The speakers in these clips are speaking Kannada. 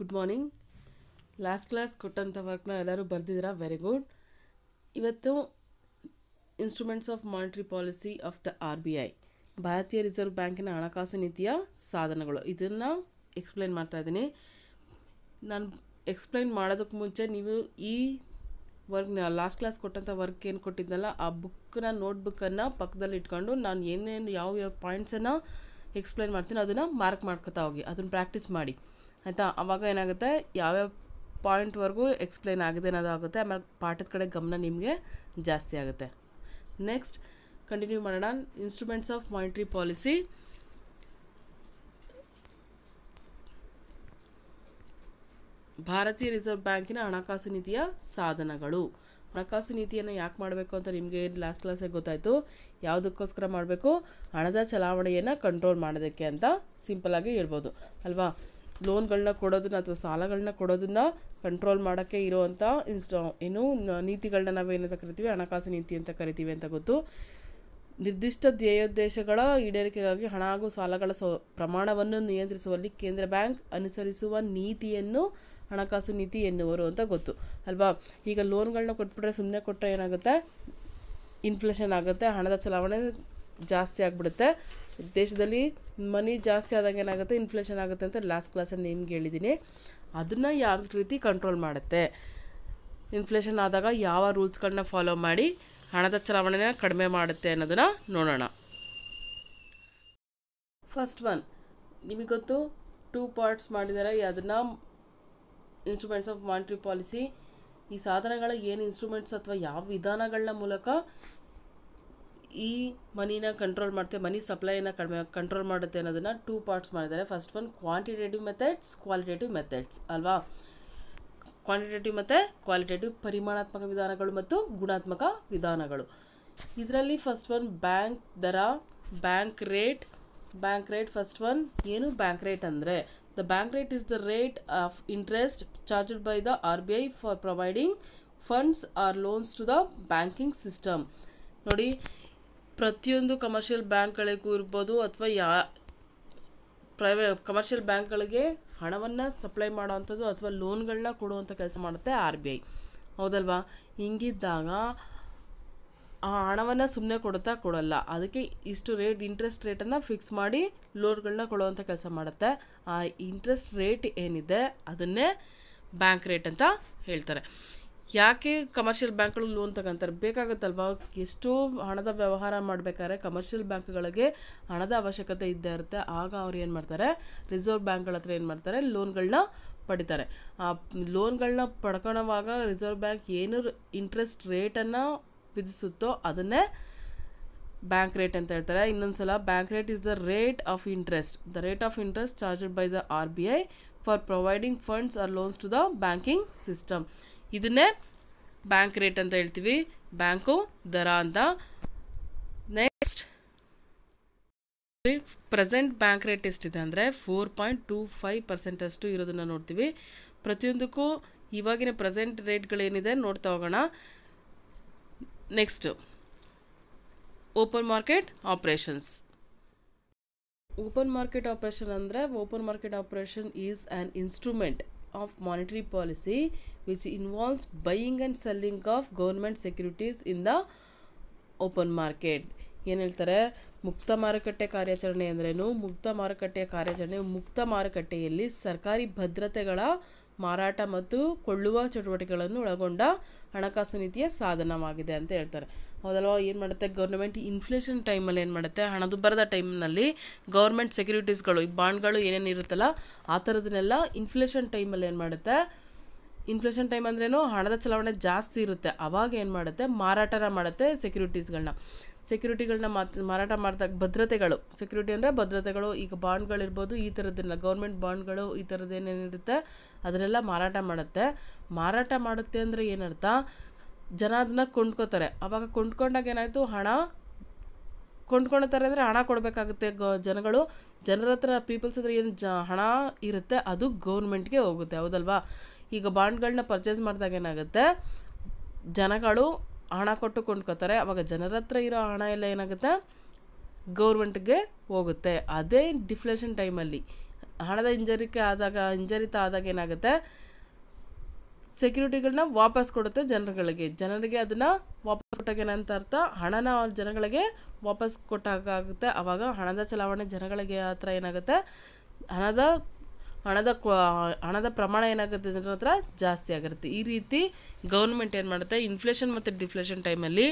ಗುಡ್ ಮಾರ್ನಿಂಗ್ ಲಾಸ್ಟ್ ಕ್ಲಾಸ್ ಕೊಟ್ಟಂಥ ವರ್ಕ್ನ ಎಲ್ಲರೂ ಬರೆದಿದ್ದೀರಾ ವೆರಿ ಗುಡ್ ಇವತ್ತು instruments of monetary policy of the R B I ಭಾರತೀಯ ರಿಸರ್ವ್ ಬ್ಯಾಂಕಿನ ಹಣಕಾಸು ನೀತಿಯ ಸಾಧನಗಳು ಇದನ್ನು ಎಕ್ಸ್ಪ್ಲೈನ್ ಮಾಡ್ತಾ ಇದ್ದೀನಿ ನಾನು ಎಕ್ಸ್ಪ್ಲೈನ್ ಮಾಡೋದಕ್ಕೆ ಮುಂಚೆ ನೀವು ಈ ವರ್ಕ್ ಲಾಸ್ಟ್ ಕ್ಲಾಸ್ ಕೊಟ್ಟಂಥ ವರ್ಕ್ ಏನು ಕೊಟ್ಟಿದ್ದಲ್ಲ ಆ ಬುಕ್ಕನ್ನ ನೋಟ್ಬುಕ್ಕನ್ನು ಪಕ್ಕದಲ್ಲಿ ಇಟ್ಕೊಂಡು ನಾನು ಏನೇನು ಯಾವ ಯಾವ ಪಾಯಿಂಟ್ಸನ್ನು ಎಕ್ಸ್ಪ್ಲೈನ್ ಮಾಡ್ತೀನಿ ಅದನ್ನು ಮಾರ್ಕ್ ಮಾಡ್ಕೊತಾ ಹೋಗಿ ಅದನ್ನು ಪ್ರಾಕ್ಟೀಸ್ ಮಾಡಿ ಆಯಿತಾ ಆವಾಗ ಏನಾಗುತ್ತೆ ಯಾವ್ಯಾವ ಪಾಯಿಂಟ್ವರೆಗೂ ಎಕ್ಸ್ಪ್ಲೇನ್ ಆಗಿದೆ ಅನ್ನೋದು ಆಗುತ್ತೆ ಆಮೇಲೆ ಪಾಠದ ಕಡೆ ಗಮನ ನಿಮಗೆ ಜಾಸ್ತಿ ಆಗುತ್ತೆ ನೆಕ್ಸ್ಟ್ ಕಂಟಿನ್ಯೂ ಮಾಡೋಣ ಇನ್ಸ್ಟ್ರೂಮೆಂಟ್ಸ್ ಆಫ್ ಮಾನಿಟ್ರಿ ಪಾಲಿಸಿ ಭಾರತೀಯ ರಿಸರ್ವ್ ಬ್ಯಾಂಕಿನ ಹಣಕಾಸು ನೀತಿಯ ಸಾಧನಗಳು ಹಣಕಾಸು ನೀತಿಯನ್ನು ಯಾಕೆ ಮಾಡಬೇಕು ಅಂತ ನಿಮಗೆ ಲಾಸ್ಟ್ ಕ್ಲಾಸಾಗಿ ಗೊತ್ತಾಯಿತು ಯಾವುದಕ್ಕೋಸ್ಕರ ಮಾಡಬೇಕು ಹಣದ ಚಲಾವಣೆಯನ್ನು ಕಂಟ್ರೋಲ್ ಮಾಡೋದಕ್ಕೆ ಅಂತ ಸಿಂಪಲಾಗಿ ಹೇಳ್ಬೋದು ಅಲ್ವಾ ಲೋನ್ಗಳನ್ನ ಕೊಡೋದನ್ನ ಅಥವಾ ಸಾಲಗಳನ್ನ ಕೊಡೋದನ್ನ ಕಂಟ್ರೋಲ್ ಮಾಡೋಕ್ಕೆ ಇರೋವಂಥ ಇನ್ಸ್ಟಾ ಏನು ನೀತಿಗಳನ್ನ ನಾವೇನಂತ ಕರಿತೀವಿ ಹಣಕಾಸು ನೀತಿ ಅಂತ ಕರಿತೀವಿ ಅಂತ ಗೊತ್ತು ನಿರ್ದಿಷ್ಟ ಧ್ಯೇಯೋದ್ದೇಶಗಳ ಈಡೇರಿಕೆಗಾಗಿ ಹಣ ಹಾಗೂ ಸಾಲಗಳ ಸೌ ಪ್ರಮಾಣವನ್ನು ನಿಯಂತ್ರಿಸುವಲ್ಲಿ ಕೇಂದ್ರ ಬ್ಯಾಂಕ್ ಅನುಸರಿಸುವ ನೀತಿಯನ್ನು ಹಣಕಾಸು ನೀತಿ ಎನ್ನುವರು ಅಂತ ಗೊತ್ತು ಅಲ್ವಾ ಈಗ ಲೋನ್ಗಳನ್ನ ಕೊಟ್ಬಿಟ್ರೆ ಸುಮ್ಮನೆ ಕೊಟ್ಟರೆ ಏನಾಗುತ್ತೆ ಇನ್ಫ್ಲೇಷನ್ ಆಗುತ್ತೆ ಹಣದ ಚಲಾವಣೆ ಜಾಸ್ತಿ ಆಗಿಬಿಡುತ್ತೆ ದೇಶದಲ್ಲಿ ಮನಿ ಜಾಸ್ತಿ ಆದಾಗ ಏನಾಗುತ್ತೆ ಇನ್ಫ್ಲೇಷನ್ ಆಗುತ್ತೆ ಅಂತ ಲಾಸ್ಟ್ ಕ್ಲಾಸಲ್ಲಿ ನಿಮ್ಗೆ ಹೇಳಿದ್ದೀನಿ ಅದನ್ನು ಯಾವ ರೀತಿ ಕಂಟ್ರೋಲ್ ಮಾಡುತ್ತೆ ಇನ್ಫ್ಲೇಷನ್ ಆದಾಗ ಯಾವ ರೂಲ್ಸ್ಗಳನ್ನ ಫಾಲೋ ಮಾಡಿ ಹಣದ ಚಲಾವಣೆನ ಕಡಿಮೆ ಮಾಡುತ್ತೆ ಅನ್ನೋದನ್ನು ನೋಡೋಣ ಫಸ್ಟ್ ಒನ್ ನಿಮಗೆ ಗೊತ್ತು ಟೂ ಪಾರ್ಟ್ಸ್ ಮಾಡಿದ್ದಾರೆ ಅದನ್ನು ಇನ್ಸ್ಟ್ರೂಮೆಂಟ್ಸ್ ಆಫ್ ಮಾನಿಟ್ರಿ ಪಾಲಿಸಿ ಈ ಸಾಧನಗಳ ಏನು ಇನ್ಸ್ಟ್ರೂಮೆಂಟ್ಸ್ ಅಥವಾ ಯಾವ ವಿಧಾನಗಳ ಮೂಲಕ ಈ ಮನಿನ ಕಂಟ್ರೋಲ್ ಮಾಡುತ್ತೆ ಮನಿ ಸಪ್ಲೈನ ಕಡಿಮೆ ಕಂಟ್ರೋಲ್ ಮಾಡುತ್ತೆ ಅನ್ನೋದನ್ನು ಟೂ ಪಾರ್ಟ್ಸ್ ಮಾಡಿದ್ದಾರೆ first one quantitative methods qualitative methods ಅಲ್ವಾ ಕ್ವಾಂಟಿಟೇಟಿವ್ ಮತ್ತು ಕ್ವಾಲಿಟೇಟಿವ್ ಪರಿಮಾಣಾತ್ಮಕ ವಿಧಾನಗಳು ಮತ್ತು ಗುಣಾತ್ಮಕ ವಿಧಾನಗಳು ಇದರಲ್ಲಿ ಫಸ್ಟ್ ಒನ್ ಬ್ಯಾಂಕ್ ದರ bank rate bank rate first one ಏನು ಬ್ಯಾಂಕ್ ರೇಟ್ ಅಂದರೆ the bank rate is the rate of interest charged by the R B I for providing funds or loans to the banking system ನೋಡಿ ಪ್ರತಿಯೊಂದು ಕಮರ್ಷಿಯಲ್ ಬ್ಯಾಂಕ್ಗಳಿಗೂ ಇರ್ಬೋದು ಅಥವಾ ಯಾ ಪ್ರೈವೇ ಕಮರ್ಷಿಯಲ್ ಬ್ಯಾಂಕ್ಗಳಿಗೆ ಹಣವನ್ನು ಸಪ್ಲೈ ಮಾಡೋವಂಥದ್ದು ಅಥವಾ ಲೋನ್ಗಳನ್ನ ಕೊಡುವಂಥ ಕೆಲಸ ಮಾಡುತ್ತೆ ಆರ್ ಬಿ ಐ ಹೌದಲ್ವಾ ಹಿಂಗಿದ್ದಾಗ ಆ ಹಣವನ್ನು ಸುಮ್ಮನೆ ಕೊಡುತ್ತಾ ಕೊಡಲ್ಲ ಅದಕ್ಕೆ ಇಷ್ಟು ರೇಟ್ ಇಂಟ್ರೆಸ್ಟ್ ರೇಟನ್ನು ಫಿಕ್ಸ್ ಮಾಡಿ ಲೋನ್ಗಳನ್ನ ಕೊಡುವಂಥ ಕೆಲಸ ಮಾಡುತ್ತೆ ಆ ಇಂಟ್ರೆಸ್ಟ್ ರೇಟ್ ಏನಿದೆ ಅದನ್ನೇ ಬ್ಯಾಂಕ್ ರೇಟ್ ಅಂತ ಹೇಳ್ತಾರೆ ಯಾಕೆ ಕಮರ್ಷಿಯಲ್ ಬ್ಯಾಂಕ್ಗಳು ಲೋನ್ ತಗೊಂತಾರೆ ಬೇಕಾಗುತ್ತಲ್ವ ಎಷ್ಟೋ ಹಣದ ವ್ಯವಹಾರ ಮಾಡಬೇಕಾದ್ರೆ ಕಮರ್ಷಿಯಲ್ ಬ್ಯಾಂಕ್ಗಳಿಗೆ ಹಣದ ಅವಶ್ಯಕತೆ ಇದ್ದೇ ಇರುತ್ತೆ ಆಗ ಅವ್ರು ಏನು ಮಾಡ್ತಾರೆ ರಿಸರ್ವ್ ಬ್ಯಾಂಕ್ಗಳ ಹತ್ರ ಏನು ಮಾಡ್ತಾರೆ ಲೋನ್ಗಳನ್ನ ಪಡಿತಾರೆ ಆ ಲೋನ್ಗಳನ್ನ ಪಡ್ಕೊಳ್ಳೋವಾಗ ರಿಸರ್ವ್ ಬ್ಯಾಂಕ್ ಏನು ಇಂಟ್ರೆಸ್ಟ್ ರೇಟನ್ನು ವಿಧಿಸುತ್ತೋ ಅದನ್ನೇ ಬ್ಯಾಂಕ್ ರೇಟ್ ಅಂತ ಹೇಳ್ತಾರೆ ಇನ್ನೊಂದು ಸಲ bank rate is the rate of interest the rate of interest charged by the R B I for providing funds or loans to the banking system ಇದನ್ನೇ ಬ್ಯಾಂಕ್ ರೇಟ್ ಅಂತ ಹೇಳ್ತೀವಿ ಬ್ಯಾಂಕು ದರ ಅಂತ ನೆಕ್ಸ್ಟ್ ಪ್ರೆಸೆಂಟ್ ಬ್ಯಾಂಕ್ ರೇಟ್ ಎಷ್ಟಿದೆ ಅಂದರೆ four point two five percent ಅಷ್ಟು ಇರೋದನ್ನು ನೋಡ್ತೀವಿ ಪ್ರತಿಯೊಂದಕ್ಕೂ ಇವಾಗಿನ ಪ್ರೆಸೆಂಟ್ ರೇಟ್ಗಳೇನಿದೆ ನೋಡ್ತಾ ಹೋಗೋಣ next open market operations open market operation ಅಂದರೆ open market operation is an instrument of monetary policy which involves buying and selling of government securities in the open market ಏನು ಹೇಳ್ತಾರೆ ಮುಕ್ತ ಮಾರುಕಟ್ಟೆ ಕಾರ್ಯಾಚರಣೆ ಅಂದ್ರೇನು ಮುಕ್ತ ಮಾರುಕಟ್ಟೆ ಕಾರ್ಯಾಚರಣೆ ಮುಕ್ತ ಮಾರುಕಟ್ಟೆಯಲ್ಲಿ ಸರ್ಕಾರಿ ಭದ್ರತೆಗಳ ಮಾರಾಟ ಮತ್ತು ಕೊಳ್ಳುವ ಚಟುವಟಿಕೆಗಳನ್ನು ಒಳಗೊಂಡ ಹಣಕಾಸು ನೀತಿಯ ಸಾಧನವಾಗಿದೆ ಅಂತ ಹೇಳ್ತಾರೆ ಹೌದಲ್ವ ಏನು ಮಾಡುತ್ತೆ ಗೌರ್ಮೆಂಟ್ ಇನ್ಫ್ಲೇಷನ್ ಟೈಮಲ್ಲಿ ಏನು ಮಾಡುತ್ತೆ ಹಣದುಬ್ಬರದ ಟೈಮ್ನಲ್ಲಿ ಗೌರ್ಮೆಂಟ್ ಸೆಕ್ಯೂರಿಟೀಸ್ಗಳು ಈ ಬಾಂಡ್ಗಳು ಏನೇನು ಇರುತ್ತಲ್ಲ ಆ ಥರದನ್ನೆಲ್ಲ ಇನ್ಫ್ಲೇಷನ್ ಟೈಮಲ್ಲಿ ಏನು ಮಾಡುತ್ತೆ ಇನ್ಫ್ಲೇಷನ್ ಟೈಮ್ ಅಂದ್ರೇನು ಹಣದ ಚಲಾವಣೆ ಜಾಸ್ತಿ ಇರುತ್ತೆ ಆವಾಗ ಏನು ಮಾಡುತ್ತೆ ಮಾರಾಟನ ಮಾಡುತ್ತೆ ಸೆಕ್ಯೂರಿಟೀಸ್ಗಳನ್ನ ಸೆಕ್ಯೂರಿಟಿಗಳನ್ನ ಮಾತು ಮಾರಾಟ ಮಾಡಿದಾಗ ಭದ್ರತೆಗಳು ಸೆಕ್ಯೂರಿಟಿ ಅಂದರೆ ಭದ್ರತೆಗಳು ಈಗ ಬಾಂಡ್ಗಳಿರ್ಬೋದು ಈ ಥರದ್ದೆಲ್ಲ ಗೌರ್ಮೆಂಟ್ ಬಾಂಡ್ಗಳು ಈ ಥರದ್ದು ಏನೇನಿರುತ್ತೆ ಅದನ್ನೆಲ್ಲ ಮಾರಾಟ ಮಾಡುತ್ತೆ ಮಾರಾಟ ಮಾಡುತ್ತೆ ಅಂದರೆ ಏನರ್ಥ ಜನ ಅದನ್ನ ಕೊಂಡ್ಕೋತಾರೆ ಅವಾಗ ಕೊಂಡ್ಕೊಂಡಾಗ ಏನಾಯಿತು ಹಣ ಕೊಂಡ್ಕೊಳ್ತಾರೆ ಅಂದರೆ ಹಣ ಕೊಡಬೇಕಾಗುತ್ತೆ ಗ ಜನಗಳು ಜನರ ಹತ್ರ ಪೀಪಲ್ಸ್ ಹತ್ರ ಏನು ಜ ಹಣ ಇರುತ್ತೆ ಅದು ಗೌರ್ಮೆಂಟ್ಗೆ ಹೋಗುತ್ತೆ ಹೌದಲ್ವಾ ಈಗ ಬಾಂಡ್ಗಳನ್ನ ಪರ್ಚೇಸ್ ಮಾಡಿದಾಗ ಏನಾಗುತ್ತೆ ಜನಗಳು ಹಣ ಕೊಟ್ಟು ಕೊಂಡ್ಕೋತಾರೆ ಅವಾಗ ಜನರ ಹತ್ರ ಇರೋ ಹಣ ಎಲ್ಲ ಏನಾಗುತ್ತೆ ಗೌರ್ಮೆಂಟ್ಗೆ ಹೋಗುತ್ತೆ ಅದೇ ಡಿಫ್ಲೇಷನ್ ಟೈಮಲ್ಲಿ ಹಣದ ಹಿಂಜರಿಕೆ ಆದಾಗ ಹಿಂಜರಿತ ಆದಾಗ ಏನಾಗುತ್ತೆ ಸೆಕ್ಯೂರಿಟಿಗಳನ್ನ ವಾಪಸ್ ಕೊಡುತ್ತೆ ಜನಗಳಿಗೆ ಜನರಿಗೆ ಅದನ್ನು ವಾಪಸ್ ಕೊಟ್ಟಾಗ ಏನಂತ ಅರ್ಥ ಹಣನ ಜನಗಳಿಗೆ ವಾಪಸ್ ಕೊಟ್ಟಾಗುತ್ತೆ ಆವಾಗ ಹಣದ ಚಲಾವಣೆ ಜನಗಳಿಗೆ ಹತ್ರ ಏನಾಗುತ್ತೆ ಹಣದ ಹಣದ ಹಣದ ಪ್ರಮಾಣ ಏನಾಗುತ್ತೆ ಜನರ ಹತ್ರ ಜಾಸ್ತಿ ಆಗಿರುತ್ತೆ ಈ ರೀತಿ ಗೌರ್ಮೆಂಟ್ ಏನು ಮಾಡುತ್ತೆ ಇನ್ಫ್ಲೇಷನ್ ಮತ್ತು ಡಿಫ್ಲೇಷನ್ ಟೈಮಲ್ಲಿ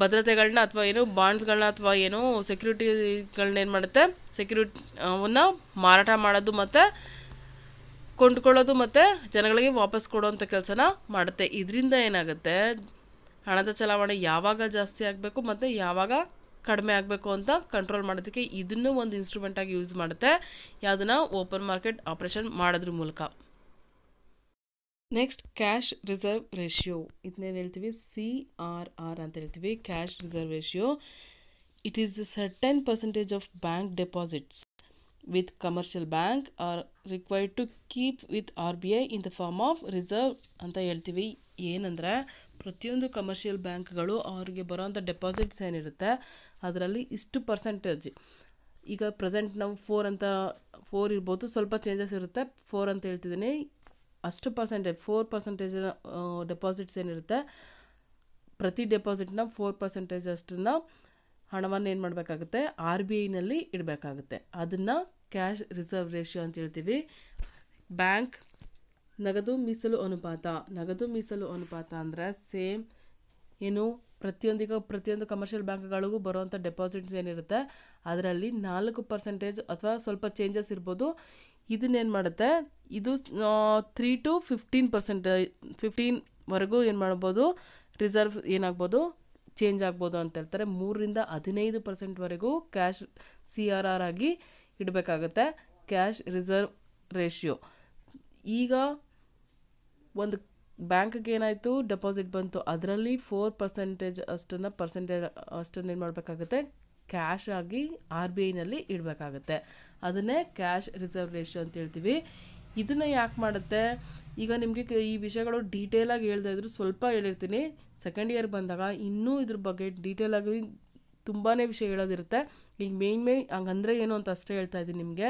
ಭದ್ರತೆಗಳನ್ನ ಅಥವಾ ಏನು ಬಾಂಡ್ಸ್ಗಳನ್ನ ಅಥವಾ ಏನು ಸೆಕ್ಯೂರಿಟಿಗಳನ್ನ ಏನು ಮಾಡುತ್ತೆ ಸೆಕ್ಯೂರಿಟಿ ಅವನ್ನ ಮಾರಾಟ ಮಾಡೋದು ಮತ್ತು ಕೊಂಡ್ಕೊಳ್ಳೋದು ಮತ್ತು ಜನಗಳಿಗೆ ವಾಪಸ್ ಕೊಡುವಂಥ ಕೆಲಸನ ಮಾಡುತ್ತೆ ಇದರಿಂದ ಏನಾಗುತ್ತೆ ಹಣದ ಚಲಾವಣೆ ಯಾವಾಗ ಜಾಸ್ತಿ ಆಗಬೇಕು ಮತ್ತು ಯಾವಾಗ ಕಡಿಮೆ ಆಗಬೇಕು ಅಂತ ಕಂಟ್ರೋಲ್ ಮಾಡೋದಕ್ಕೆ ಇದನ್ನು ಒಂದು ಇನ್ಸ್ಟ್ರೂಮೆಂಟಾಗಿ ಯೂಸ್ ಮಾಡುತ್ತೆ ಯಾವುದನ್ನು ಓಪನ್ ಮಾರ್ಕೆಟ್ ಆಪ್ರೇಷನ್ ಮಾಡೋದ್ರ ಮೂಲಕ ನೆಕ್ಸ್ಟ್ ಕ್ಯಾಶ್ ರಿಸರ್ವ್ ರೇಷಿಯೋ ಇದನ್ನೇನು ಹೇಳ್ತೀವಿ ಸಿ ಆರ್ ಆರ್ ಅಂತ ಹೇಳ್ತೀವಿ cash reserve ratio it is certain percentage of bank deposits with commercial bank are require to keep with R B I in the form of reserve ಅಂತ ಹೇಳ್ತೀವಿ ಏನಂದರೆ ಪ್ರತಿಯೊಂದು ಕಮರ್ಷಿಯಲ್ ಬ್ಯಾಂಕ್ಗಳು ಅವ್ರಿಗೆ ಬರೋವಂಥ ಡೆಪಾಸಿಟ್ಸ್ ಏನಿರುತ್ತೆ ಅದರಲ್ಲಿ ಇಷ್ಟು ಪರ್ಸೆಂಟೇಜ್ ಈಗ ಪ್ರೆಸೆಂಟ್ ನಾವು ಫೋರ್ ಅಂತ ಫೋರ್ ಇರ್ಬೋದು ಸ್ವಲ್ಪ ಚೇಂಜಸ್ ಇರುತ್ತೆ ಫೋರ್ ಅಂತ ಹೇಳ್ತಿದ್ದೀನಿ ಅಷ್ಟು ಪರ್ಸೆಂಟೇಜ್ ಫೋರ್ ಪರ್ಸೆಂಟೇಜ್ ಡೆಪಾಸಿಟ್ಸ್ ಏನಿರುತ್ತೆ ಪ್ರತಿ ಡೆಪಾಸಿಟ್ನ ಫೋರ್ ಪರ್ಸೆಂಟೇಜ್ ಅಷ್ಟನ್ನು ಹಣವನ್ನು ಏನು ಮಾಡಬೇಕಾಗುತ್ತೆ ಆರ್ ಬಿ ಐನಲ್ಲಿ ಇಡಬೇಕಾಗುತ್ತೆ ಅದನ್ನು ಕ್ಯಾಶ್ ರಿಸರ್ವ್ ರೇಷಿಯೋ ಅಂತ ಹೇಳ್ತೀವಿ ಬ್ಯಾಂಕ್ ನಗದು ಮೀಸಲು ಅನುಪಾತ ನಗದು ಮೀಸಲು ಅನುಪಾತ ಅಂದರೆ ಸೇಮ್ ಏನು ಪ್ರತಿಯೊಂದಿಗೂ ಪ್ರತಿಯೊಂದು ಕಮರ್ಷಿಯಲ್ ಬ್ಯಾಂಕ್ಗಳಿಗೂ ಬರುವಂಥ ಡೆಪಾಸಿಟ್ಸ್ ಏನಿರುತ್ತೆ ಅದರಲ್ಲಿ ನಾಲ್ಕು ಪರ್ಸೆಂಟೇಜ್ ಅಥವಾ ಸ್ವಲ್ಪ ಚೇಂಜಸ್ ಇರ್ಬೋದು ಇದನ್ನೇನು ಮಾಡುತ್ತೆ ಇದು ತ್ರೀ ಟು ಫಿಫ್ಟೀನ್ ಪರ್ಸೆಂಟ್ ಫಿಫ್ಟೀನ್ವರೆಗೂ ಏನು ಮಾಡ್ಬೋದು ರಿಸರ್ವ್ ಏನಾಗ್ಬೋದು ಚೇಂಜ್ ಆಗ್ಬೋದು ಅಂತ ಹೇಳ್ತಾರೆ ಮೂರರಿಂದ ಹದಿನೈದು ಪರ್ಸೆಂಟ್ವರೆಗೂ ಕ್ಯಾಶ್ ಸಿ ಆರ್ ಆರ್ ಆಗಿ ಇಡಬೇಕಾಗತ್ತೆ ಕ್ಯಾಶ್ ರಿಸರ್ವ್ ರೇಷಿಯೋ ಈಗ ಒಂದು ಬ್ಯಾಂಕ್ಗೆ ಏನಾಯಿತು ಡೆಪಾಸಿಟ್ ಬಂತು ಅದರಲ್ಲಿ ಫೋರ್ ಪರ್ಸೆಂಟೇಜ್ ಅಷ್ಟನ್ನು ಪರ್ಸೆಂಟೇಜ್ ಅಷ್ಟನ್ನು ಏನು ಮಾಡಬೇಕಾಗುತ್ತೆ ಕ್ಯಾಶ್ ಆಗಿ ಆರ್ ಬಿ ಐನಲ್ಲಿ ಇಡಬೇಕಾಗತ್ತೆ ಅದನ್ನೇ ಕ್ಯಾಶ್ ರಿಸರ್ವ್ ರೇಷಿಯೋ ಅಂತ ಹೇಳ್ತೀವಿ ಇದನ್ನು ಯಾಕೆ ಮಾಡುತ್ತೆ ಈಗ ನಿಮಗೆ ಈ ವಿಷಯಗಳು ಡೀಟೇಲಾಗಿ ಹೇಳ್ತಾ ಇದ್ರು ಸ್ವಲ್ಪ ಹೇಳಿರ್ತೀನಿ ಸೆಕೆಂಡ್ ಇಯರ್ ಬಂದಾಗ ಇನ್ನೂ ಇದ್ರ ಬಗ್ಗೆ ಡೀಟೇಲಾಗಿ ತುಂಬಾ ವಿಷಯ ಹೇಳೋದಿರುತ್ತೆ ಈಗ ಮೇಯ್ನ್ ಮೇಯ್ನ್ ಹಂಗಂದರೆ ಏನು ಅಂತ ಅಷ್ಟೇ ಹೇಳ್ತಾ ಇದ್ದೀನಿ ನಿಮಗೆ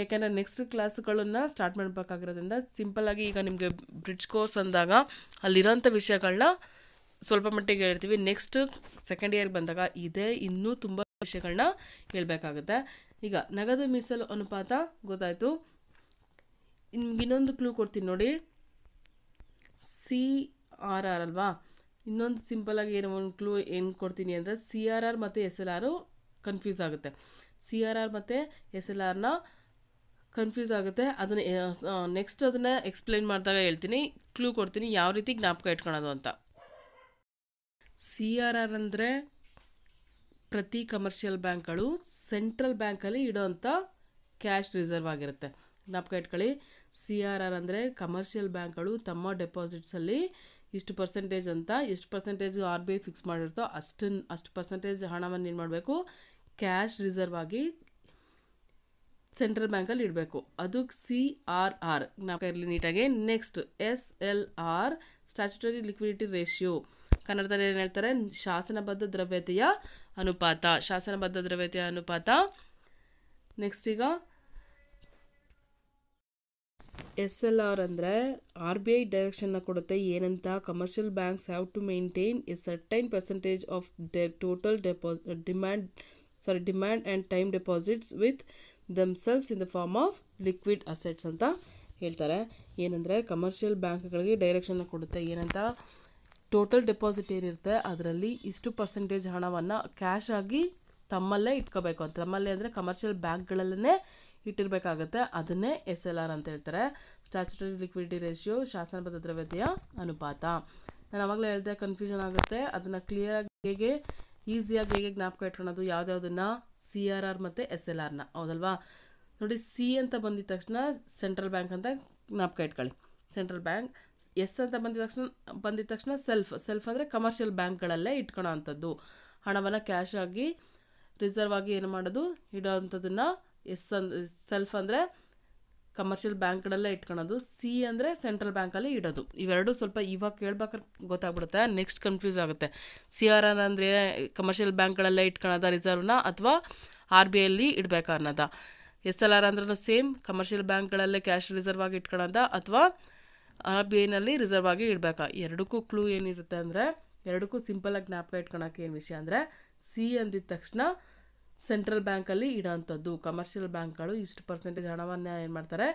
ಯಾಕೆಂದರೆ ನೆಕ್ಸ್ಟ್ ಕ್ಲಾಸ್ಗಳನ್ನು ಸ್ಟಾರ್ಟ್ ಮಾಡಬೇಕಾಗಿರೋದ್ರಿಂದ ಸಿಂಪಲ್ಲಾಗಿ ಈಗ ನಿಮಗೆ ಬ್ರಿಡ್ಜ್ ಕೋರ್ಸ್ ಅಂದಾಗ ಅಲ್ಲಿರೋಂಥ ವಿಷಯಗಳನ್ನ ಸ್ವಲ್ಪ ಮಟ್ಟಿಗೆ ಹೇಳ್ತೀವಿ ನೆಕ್ಸ್ಟ್ ಸೆಕೆಂಡ್ ಇಯರ್ಗೆ ಬಂದಾಗ ಇದೇ ಇನ್ನೂ ತುಂಬ ವಿಷಯಗಳನ್ನ ಹೇಳಬೇಕಾಗುತ್ತೆ ಈಗ ನಗದು ಮೀಸಲು ಅನುಪಾತ ಗೊತ್ತಾಯಿತು ನಿಮ್ಗೆ ಇನ್ನೊಂದು ಕ್ಲೂ ಕೊಡ್ತೀನಿ ನೋಡಿ ಸಿ ಆರ್ ಆರ್ ಅಲ್ವಾ ಇನ್ನೊಂದು ಸಿಂಪಲಾಗಿ ಏನೋ ಒಂದು ಕ್ಲೂ ಏನು ಕೊಡ್ತೀನಿ ಅಂದರೆ ಸಿ ಆರ್ ಆರ್ ಮತ್ತು ಎಸ್ ಎಲ್ ಆರು ಕನ್ಫ್ಯೂಸ್ ಆಗುತ್ತೆ ಸಿ ಆರ್ ಆರ್ ಮತ್ತು ಎಸ್ ಎಲ್ ಆರ್ನ ಕನ್ಫ್ಯೂಸ್ ಆಗುತ್ತೆ ಅದನ್ನು ನೆಕ್ಸ್ಟ್ ಅದನ್ನು ಎಕ್ಸ್ಪ್ಲೈನ್ ಮಾಡಿದಾಗ ಹೇಳ್ತೀನಿ ಕ್ಲೂ ಕೊಡ್ತೀನಿ ಯಾವ ರೀತಿ ಜ್ಞಾಪಕ ಇಟ್ಕೊಳೋದು ಅಂತ ಸಿ ಆರ್ ಆರ್ ಅಂದರೆ ಪ್ರತಿ ಕಮರ್ಷಿಯಲ್ ಬ್ಯಾಂಕ್ಗಳು ಸೆಂಟ್ರಲ್ ಬ್ಯಾಂಕಲ್ಲಿ ಇಡೋವಂಥ ಕ್ಯಾಶ್ ರಿಸರ್ವ್ ಆಗಿರುತ್ತೆ ಜ್ಞಾಪಕ ಇಟ್ಕೊಳ್ಳಿ ಸಿ ಆರ್ ಆರ್ ಅಂದರೆ ಕಮರ್ಷಿಯಲ್ ಬ್ಯಾಂಕ್ಗಳು ತಮ್ಮ ಡೆಪಾಸಿಟ್ಸಲ್ಲಿ ಇಷ್ಟು ಪರ್ಸೆಂಟೇಜ್ ಅಂತ ಎಷ್ಟು percentage R B I fix ಮಾಡಿರ್ತೋ ಅಷ್ಟನ್ನು ಅಷ್ಟು ಪರ್ಸೆಂಟೇಜ್ ಹಣವನ್ನು ಏನು ಮಾಡಬೇಕು ಕ್ಯಾಶ್ ರಿಸರ್ವ್ ಆಗಿ ಸೆಂಟ್ರಲ್ ಬ್ಯಾಂಕಲ್ಲಿ ಇಡಬೇಕು ಅದು ಸಿ ಆರ್ ಆರ್ ನಾವು ಇರಲಿ ನೀಟಾಗಿ next S L R statutory liquidity ratio ಕನ್ನಡದಲ್ಲಿ ಏನು ಹೇಳ್ತಾರೆ ಶಾಸನಬದ್ಧ ದ್ರವ್ಯತೆಯ ಅನುಪಾತ ಶಾಸನಬದ್ಧ ದ್ರವ್ಯತೆಯ ಅನುಪಾತ ನೆಕ್ಸ್ಟ್ ಈಗ ಎಸ್ ಎಲ್ ಆರ್ ಅಂದರೆ ಆರ್ ಬಿ ಐ ಡೈರೆಕ್ಷನ್ನ ಕೊಡುತ್ತೆ ಏನಂತ commercial banks have to maintain a certain percentage of the total ಡೆಪಾ demand sorry demand and time deposits with cells in the form of liquid assets ಅಂತ ಹೇಳ್ತಾರೆ ಏನಂದರೆ ಕಮರ್ಷಿಯಲ್ ಬ್ಯಾಂಕ್ಗಳಿಗೆ ಡೈರೆಕ್ಷನ್ನ ಕೊಡುತ್ತೆ ಏನಂತ ಟೋಟಲ್ ಡೆಪಾಸಿಟ್ ಏನಿರುತ್ತೆ ಅದರಲ್ಲಿ ಇಷ್ಟು ಪರ್ಸೆಂಟೇಜ್ ಹಣವನ್ನು ಕ್ಯಾಶ್ ಆಗಿ ತಮ್ಮಲ್ಲೇ ಇಟ್ಕೋಬೇಕು ಅಂತ ತಮ್ಮಲ್ಲೇ ಅಂದರೆ ಕಮರ್ಷಿಯಲ್ ಬ್ಯಾಂಕ್ಗಳಲ್ಲೇ ಇಟ್ಟಿರಬೇಕಾಗತ್ತೆ ಅದನ್ನೇ ಎಸ್ ಎಲ್ ಆರ್ ಅಂತ ಹೇಳ್ತಾರೆ ಸ್ಟ್ಯಾಚುಟರಿ ಲಿಕ್ವಿಡಿಟಿ ರೇಷಿಯೋ ಶಾಸನಬದ್ಧ ದ್ರವ್ಯತೆಯ ಅನುಪಾತ ನಾನು ಅವಾಗಲೇ ಹೇಳ್ದೆ ಕನ್ಫ್ಯೂಷನ್ ಆಗುತ್ತೆ ಅದನ್ನು ಕ್ಲಿಯರಾಗಿ ಹೇಗೆ ಈಸಿಯಾಗಿ ಹೇಗೆ ಜ್ಞಾಪಕ ಇಟ್ಕೊಳೋದು ಯಾವುದ್ಯಾವುದನ್ನು ಸಿ ಆರ್ ಆರ್ ಮತ್ತು ಎಸ್ ಎಲ್ ಆರ್ನ ಹೌದಲ್ವಾ ನೋಡಿ ಸಿ ಅಂತ ಬಂದಿದ ತಕ್ಷಣ ಸೆಂಟ್ರಲ್ ಬ್ಯಾಂಕ್ ಅಂತ ಜ್ಞಾಪಕ ಇಟ್ಕೊಳ್ಳಿ ಸೆಂಟ್ರಲ್ ಬ್ಯಾಂಕ್ ಎಸ್ ಅಂತ ಬಂದಿದ ತಕ್ಷಣ ಬಂದಿದ ತಕ್ಷಣ ಸೆಲ್ಫ್ ಸೆಲ್ಫ್ ಅಂದರೆ ಕಮರ್ಷಿಯಲ್ ಬ್ಯಾಂಕ್ಗಳಲ್ಲೇ ಇಟ್ಕೊಳೋ ಅಂಥದ್ದು ಹಣವನ್ನು ಕ್ಯಾಶ್ ಆಗಿ ರಿಸರ್ವ್ ಆಗಿ ಏನು ಮಾಡೋದು ಇಡೋ ಅಂಥದ್ದನ್ನು ಎಸ್ ಅಂದ್ ಸೆಲ್ಫ್ ಅಂದರೆ ಕಮರ್ಷಿಯಲ್ ಬ್ಯಾಂಕ್ಗಳಲ್ಲೇ ಇಟ್ಕೊಳೋದು ಸಿ ಅಂದರೆ ಸೆಂಟ್ರಲ್ ಬ್ಯಾಂಕಲ್ಲಿ ಇಡೋದು ಇವೆರಡು ಸ್ವಲ್ಪ ಇವಾಗ ಕೇಳ್ಬೇಕಾದ್ರೆ ಗೊತ್ತಾಗ್ಬಿಡುತ್ತೆ ನೆಕ್ಸ್ಟ್ ಕನ್ಫ್ಯೂಸ್ ಆಗುತ್ತೆ ಸಿ ಆರ್ ಆರ್ ಅಂದರೆ ಕಮರ್ಷಿಯಲ್ ಬ್ಯಾಂಕ್ಗಳಲ್ಲೇ ಇಟ್ಕೊಳೋದ ರಿಸರ್ವ್ನ ಅಥವಾ ಆರ್ ಬಿ ಐಲಿ ಇಡಬೇಕಾ ಅನ್ನೋದ ಎಸ್ ಎಲ್ ಆರ್ ಅಂದ್ರೂ ಸೇಮ್ ಕಮರ್ಷಿಯಲ್ ಬ್ಯಾಂಕ್ಗಳಲ್ಲೇ ಕ್ಯಾಶ್ ರಿಸರ್ವ್ ಆಗಿ ಇಟ್ಕೊಳೋದ ಅಥವಾ ಆರ್ ಬಿ ಐನಲ್ಲಿ ರಿಸರ್ವ್ ಆಗಿ ಇಡಬೇಕಾ ಎರಡಕ್ಕೂ ಕ್ಲೂ ಏನಿರುತ್ತೆ ಅಂದರೆ ಎರಡಕ್ಕೂ ಸಿಂಪಲ್ ಆಗಿ ಜ್ಞಾಪಕ ಇಟ್ಕೊಳಕ್ಕೆ ಏನು ವಿಷಯ ಅಂದರೆ ಸಿ ಅಂದಿದ ತಕ್ಷಣ ಸೆಂಟ್ರಲ್ ಬ್ಯಾಂಕಲ್ಲಿ ಇಡೋಂಥದ್ದು ಕಮರ್ಷಿಯಲ್ ಬ್ಯಾಂಕ್ಗಳು ಇಷ್ಟು ಪರ್ಸೆಂಟೇಜ್ ಹಣವನ್ನು ಏನು ಮಾಡ್ತಾರೆ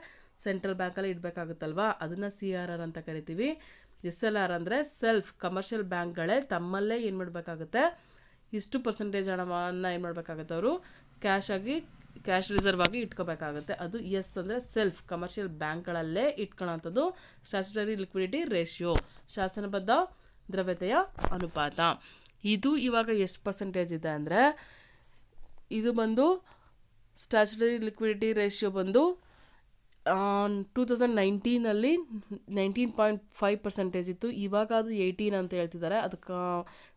ಸೆಂಟ್ರಲ್ ಬ್ಯಾಂಕಲ್ಲಿ ಇಡಬೇಕಾಗುತ್ತಲ್ವಾ ಅದನ್ನು ಸಿ ಆರ್ ಆರ್ ಅಂತ ಕರಿತೀವಿ ಎಸ್ ಎಲ್ ಆರ್ ಅಂದರೆ ಸೆಲ್ಫ್ ಕಮರ್ಷಿಯಲ್ ಬ್ಯಾಂಕ್ಗಳೇ ತಮ್ಮಲ್ಲೇ ಏನು ಮಾಡಬೇಕಾಗುತ್ತೆ ಇಷ್ಟು ಪರ್ಸೆಂಟೇಜ್ ಹಣವನ್ನು ಏನು ಮಾಡಬೇಕಾಗುತ್ತೆ ಅವರು ಕ್ಯಾಶಾಗಿ ಕ್ಯಾಶ್ ರಿಸರ್ವ್ ಆಗಿ ಇಟ್ಕೋಬೇಕಾಗುತ್ತೆ ಅದು ಎಸ್ ಅಂದರೆ ಸೆಲ್ಫ್ ಕಮರ್ಷಿಯಲ್ ಬ್ಯಾಂಕ್ಗಳಲ್ಲೇ ಇಟ್ಕೊಳ್ಳೋಂಥದ್ದು ಸ್ಟ್ಯಾಚುಟರಿ ಲಿಕ್ವಿಡಿಟಿ ರೇಷಿಯೋ ಶಾಸನಬದ್ಧ ದ್ರವ್ಯತೆಯ ಅನುಪಾತ ಇದು ಇವಾಗ ಎಷ್ಟು ಪರ್ಸೆಂಟೇಜ್ ಇದೆ ಅಂದರೆ ಇದು ಬಂದು ಸ್ಟ್ಯಾಚುಟರಿ ಲಿಕ್ವಿಡಿಟಿ ರೇಷಿಯೋ ಬಂದು ಟೂ ತೌಸಂಡ್ ನೈನ್ಟೀನಲ್ಲಿ ನೈನ್ಟೀನ್ ಪಾಯಿಂಟ್ ಫೈವ್ ಪರ್ಸೆಂಟೇಜ್ ಇತ್ತು ಇವಾಗ ಅದು ಏಯ್ಟೀನ್ ಅಂತ ಹೇಳ್ತಿದ್ದಾರೆ ಅದಕ್ಕೆ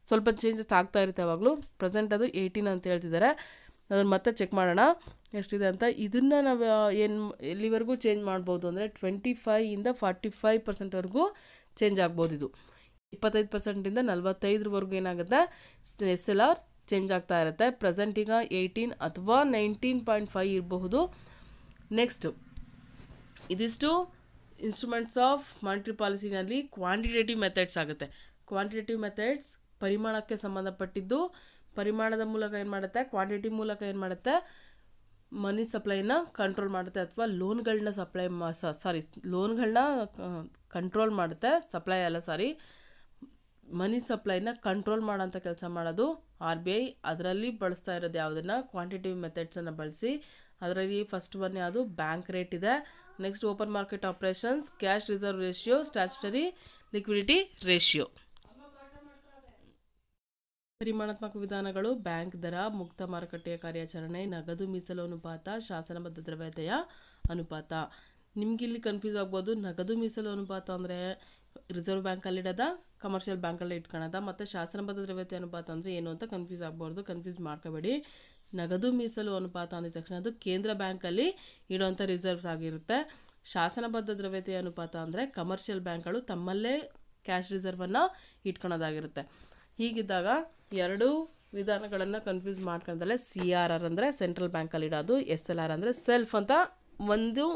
ಸ್ವಲ್ಪ ಚೇಂಜಸ್ ಆಗ್ತಾ ಇರುತ್ತೆ ಯಾವಾಗಲೂ ಪ್ರೆಸೆಂಟ್ ಅದು ಏಯ್ಟೀನ್ ಅಂತ ಹೇಳ್ತಿದ್ದಾರೆ ಅದನ್ನು ಮತ್ತೆ ಚೆಕ್ ಮಾಡೋಣ ಎಷ್ಟಿದೆ ಅಂತ ಇದನ್ನು ನಾವು ಏನು ಎಲ್ಲಿವರೆಗೂ ಚೇಂಜ್ ಮಾಡ್ಬೋದು ಅಂದರೆ ಟ್ವೆಂಟಿ ಫೈಯಿಂದ ಫಾರ್ಟಿ ಫೈವ್ ಪರ್ಸೆಂಟ್ವರೆಗೂ ಚೇಂಜ್ ಆಗ್ಬೋದು ಇದು ಇಪ್ಪತ್ತೈದು ಪರ್ಸೆಂಟಿಂದ ನಲ್ವತ್ತೈದರವರೆಗೂ ಏನಾಗುತ್ತೆ ಎಸ್ ಎಲ್ ಆರ್ ಚೇಂಜ್ ಆಗ್ತಾ ಇರುತ್ತೆ ಪ್ರೆಸೆಂಟ್ ಏಯ್ಟೀನ್ ಅಥವಾ ನೈನ್ಟೀನ್ ಪಾಯಿಂಟ್ ಫೈವ್ ಇರಬಹುದು ನೆಕ್ಸ್ಟು ಇದಿಷ್ಟು ಇನ್ಸ್ಟ್ರೂಮೆಂಟ್ಸ್ ಆಫ್ ಮಾನಿಟ್ರಿ ಪಾಲಿಸಿನಲ್ಲಿ ಕ್ವಾಂಟಿಟೇಟಿವ್ ಮೆಥಡ್ಸ್ ಆಗುತ್ತೆ ಕ್ವಾಂಟಿಟೇಟಿವ್ ಮೆಥಡ್ಸ್ ಪರಿಮಾಣಕ್ಕೆ ಸಂಬಂಧಪಟ್ಟಿದ್ದು ಪರಿಮಾಣದ ಮೂಲಕ ಏನು ಮಾಡುತ್ತೆ ಕ್ವಾಂಟಿಟಿ ಮೂಲಕ ಏನು ಮಾಡುತ್ತೆ ಮನಿ ಸಪ್ಲೈನ ಕಂಟ್ರೋಲ್ ಮಾಡುತ್ತೆ ಅಥವಾ ಲೋನ್ಗಳನ್ನ ಸಪ್ಲೈ ಮಾ ಸಾರಿ ಲೋನ್ಗಳನ್ನ ಕಂಟ್ರೋಲ್ ಮಾಡುತ್ತೆ ಸಪ್ಲೈ ಅಲ್ಲ ಸಾರಿ ಮನಿ ಸಪ್ಲೈನ ಕಂಟ್ರೋಲ್ ಮಾಡೋಂಥ ಕೆಲಸ ಮಾಡೋದು ಆರ್ ಬಿ ಐ ಅದರಲ್ಲಿ ಬಳಸ್ತಾ ಇರೋದು ಯಾವುದನ್ನು ಕ್ವಾಂಟಿಟಿವ್ ಮೆಥಡ್ಸನ್ನು ಬಳಸಿ ಅದರಲ್ಲಿ ಫಸ್ಟ್ ಒನ್ ಯಾವುದು ಬ್ಯಾಂಕ್ ರೇಟ್ ಇದೆ next open market operations cash reserve ratio statutory liquidity ratio ಪರಿಮಾಣಾತ್ಮಕ ವಿಧಾನಗಳು ಬ್ಯಾಂಕ್ ದರ ಮುಕ್ತ ಮಾರುಕಟ್ಟೆಯ ಕಾರ್ಯಾಚರಣೆ ನಗದು ಮೀಸಲು ಅನುಪಾತ ಶಾಸನಬದ್ಧ ದ್ರವ್ಯತೆಯ ಅನುಪಾತ ನಿಮ್ಗೆ ಇಲ್ಲಿ ಕನ್ಫ್ಯೂಸ್ ಆಗ್ಬೋದು ನಗದು ಮೀಸಲು ಅನುಪಾತ ಅಂದರೆ ರಿಸರ್ವ್ ಇಡೋದ ಕಮರ್ಷಿಯಲ್ ಬ್ಯಾಂಕಲ್ಲಿ ಇಟ್ಕೊಳ್ಳೋದ ಮತ್ತು ಶಾಸನಬದ್ಧ ದ್ರವ್ಯತೆ ಅನುಪಾತ ಅಂದರೆ ಏನು ಅಂತ ಕನ್ಫ್ಯೂಸ್ ಆಗಬಾರ್ದು ಕನ್ಫ್ಯೂಸ್ ಮಾಡ್ಕೋಬೇಡಿ ನಗದು ಮೀಸಲು ಅನುಪಾತ ಅಂದ ತಕ್ಷಣ ಅದು ಕೇಂದ್ರ ಬ್ಯಾಂಕಲ್ಲಿ ಇಡೋವಂಥ ರಿಸರ್ವ್ಸ್ ಆಗಿರುತ್ತೆ ಶಾಸನಬದ್ಧ ದ್ರವ್ಯತೆ ಅನುಪಾತ ಅಂದರೆ ಕಮರ್ಷಿಯಲ್ ಬ್ಯಾಂಕ್ಗಳು ತಮ್ಮಲ್ಲೇ ಕ್ಯಾಶ್ ರಿಸರ್ವನ್ನು ಇಟ್ಕೊಳೋದಾಗಿರುತ್ತೆ ಹೀಗಿದ್ದಾಗ ಎರಡೂ ವಿಧಾನಗಳನ್ನು ಕನ್ಫ್ಯೂಸ್ ಮಾಡ್ಕೊಂಡಲ್ಲೇ ಸಿ ಆರ್ ಆರ್ ಅಂದರೆ ಸೆಂಟ್ರಲ್ ಬ್ಯಾಂಕಲ್ಲಿ ಇಡೋದು ಎಸ್ ಎಲ್ ಆರ್ ಅಂದರೆ ಸೆಲ್ಫ್ ಅಂತ ಒಂದು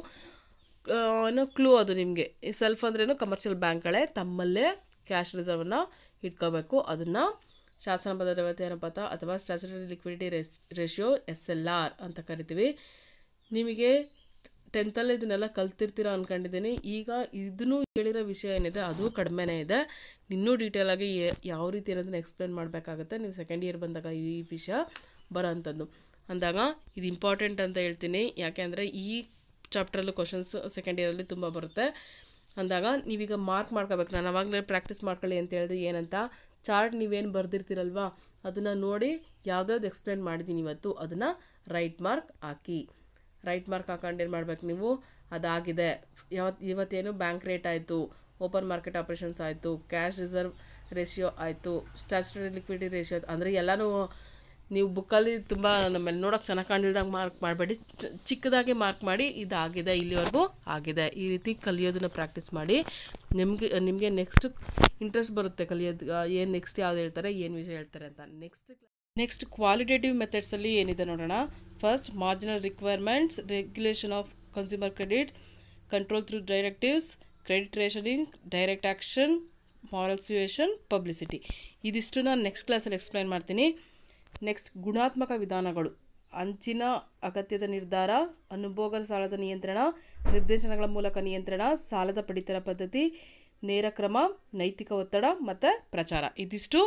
ಏನೋ ಕ್ಲೂ ಅದು ನಿಮಗೆ ಈ ಸೆಲ್ಫ್ ಅಂದ್ರೇನು ಕಮರ್ಷಿಯಲ್ ಬ್ಯಾಂಕ್ಗಳೇ ತಮ್ಮಲ್ಲೇ ಕ್ಯಾಶ್ ರಿಸರ್ವನ್ನ ಇಟ್ಕೋಬೇಕು ಅದನ್ನು ಶಾಸನಬದ್ಧ ದ್ರವ್ಯತೆ ಅನುಪಾತ ಅಥವಾ statutory liquidity ratio S L R ಅಂತ ಕರಿತೀವಿ ನಿಮಗೆ ಟೆಂತಲ್ಲಿ ಇದನ್ನೆಲ್ಲ ಕಲ್ತಿರ್ತೀರ ಅಂದ್ಕೊಂಡಿದ್ದೀನಿ ಈಗ ಇದನ್ನು ಹೇಳಿರೋ ವಿಷಯ ಏನಿದೆ ಅದು ಕಡಿಮೆನೇ ಇದೆ ಇನ್ನೂ ಡೀಟೇಲಾಗಿ ಯಾವ ರೀತಿ ಅನ್ನೋದನ್ನ ಎಕ್ಸ್ಪ್ಲೇನ್ ಮಾಡಬೇಕಾಗುತ್ತೆ ನೀವು ಸೆಕೆಂಡ್ ಇಯರ್ ಬಂದಾಗ ಈ ವಿಷಯ ಬರೋ ಅಂಥದ್ದು ಅಂದಾಗ ಇದು ಇಂಪಾರ್ಟೆಂಟ್ ಅಂತ ಹೇಳ್ತೀನಿ ಯಾಕೆಂದರೆ ಈ ಚಾಪ್ಟ್ರಲ್ಲೂ ಕ್ವಶನ್ಸ್ ಸೆಕೆಂಡ್ ಇಯರಲ್ಲಿ ತುಂಬ ಬರುತ್ತೆ ಅಂದಾಗ ನೀವೀಗ ಮಾರ್ಕ್ ಮಾಡ್ಕೋಬೇಕು ನಾನು ಆವಾಗಲೇ ಪ್ರಾಕ್ಟೀಸ್ ಮಾಡ್ಕೊಳ್ಳಿ ಅಂತ ಹೇಳಿದೆ ಏನಂತ ಚಾರ್ಟ್ ನೀವೇನು ಬರ್ದಿರ್ತೀರಲ್ವಾ ಅದನ್ನು ನೋಡಿ ಯಾವ್ದು ಎಕ್ಸ್ಪ್ಲೇನ್ ಮಾಡಿದ್ದೀನಿ ಇವತ್ತು ಅದನ್ನು ರೈಟ್ ಮಾರ್ಕ್ ಹಾಕಿ ರೈಟ್ ಮಾರ್ಕ್ ಹಾಕೊಂಡು ಏನು ಮಾಡ್ಬೇಕು ನೀವು ಅದಾಗಿದೆ ಯಾವತ್ತು ಇವತ್ತೇನು ಬ್ಯಾಂಕ್ ರೇಟ್ ಆಯಿತು ಓಪನ್ ಮಾರ್ಕೆಟ್ ಆಪ್ರೇಷನ್ಸ್ ಆಯಿತು ಕ್ಯಾಶ್ ರಿಸರ್ವ್ ರೇಷಿಯೋ ಆಯಿತು ಸ್ಟ್ಯಾಚುಟರಿ ಲಿಕ್ವಿಡಿಟಿ ರೇಷಿಯೋ ಅಂದರೆ ಎಲ್ಲನೂ ನೀವು ಬುಕ್ಕಲ್ಲಿ ತುಂಬ ನಮ್ಮಲ್ಲಿ ನೋಡೋಕೆ ಚೆನ್ನಾಗಿ ಕಾಣಿಲ್ದಾಗ ಮಾರ್ಕ್ ಮಾಡಬೇಡಿ ಚಿಕ್ಕದಾಗಿ ಮಾರ್ಕ್ ಮಾಡಿ ಇದಾಗಿದೆ ಇಲ್ಲಿವರೆಗೂ ಆಗಿದೆ ಈ ರೀತಿ ಕಲಿಯೋದನ್ನು ಪ್ರಾಕ್ಟೀಸ್ ಮಾಡಿ ನಿಮಗೆ ನಿಮಗೆ ನೆಕ್ಸ್ಟ್ ಇಂಟ್ರೆಸ್ಟ್ ಬರುತ್ತೆ ಕಲಿಯೋದು ಏನು ನೆಕ್ಸ್ಟ್ ಯಾವ್ದು ಹೇಳ್ತಾರೆ ಏನು ವಿಷಯ ಹೇಳ್ತಾರೆ ಅಂತ ನೆಕ್ಸ್ಟ್ ನೆಕ್ಸ್ಟ್ ಕ್ವಾಲಿಟೇಟಿವ್ ಮೆಥಡ್ಸಲ್ಲಿ ಏನಿದೆ ನೋಡೋಣ first marginal requirements regulation of consumer credit control through directives credit rationing direct action moral suasion publicity ಇದಿಷ್ಟು ನಾನು ನೆಕ್ಸ್ಟ್ ಕ್ಲಾಸಲ್ಲಿ ಎಕ್ಸ್ಪ್ಲೈನ್ ಮಾಡ್ತೀನಿ ನೆಕ್ಸ್ಟ್ ಗುಣಾತ್ಮಕ ವಿಧಾನಗಳು ಅಂಚಿನ ಅಗತ್ಯದ ನಿರ್ಧಾರ ಅನುಭೋಗ ಸಾಲದ ನಿಯಂತ್ರಣ ನಿರ್ದೇಶನಗಳ ಮೂಲಕ ನಿಯಂತ್ರಣ ಸಾಲದ ಪಡಿತರ ಪದ್ಧತಿ ನೇರ ಕ್ರಮ ನೈತಿಕ ಒತ್ತಡ ಮತ್ತು ಪ್ರಚಾರ ಇದಿಷ್ಟು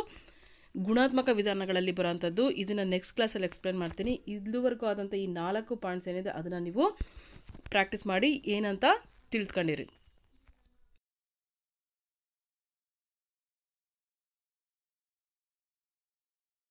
ಗುಣಾತ್ಮಕ ವಿಧಾನಗಳಲ್ಲಿ ಬರೋವಂಥದ್ದು ಇದನ್ನು ನೆಕ್ಸ್ಟ್ ಕ್ಲಾಸಲ್ಲಿ ಎಕ್ಸ್ಪ್ಲೇನ್ ಮಾಡ್ತೀನಿ ಇಲ್ಲಿವರೆಗೂ ಆದಂಥ ಈ ನಾಲ್ಕು ಪಾಯಿಂಟ್ಸ್ ಏನಿದೆ ಅದನ್ನು ನೀವು ಪ್ರಾಕ್ಟೀಸ್ ಮಾಡಿ ಏನಂತ ತಿಳಿದುಕೊಂಡಿರಿ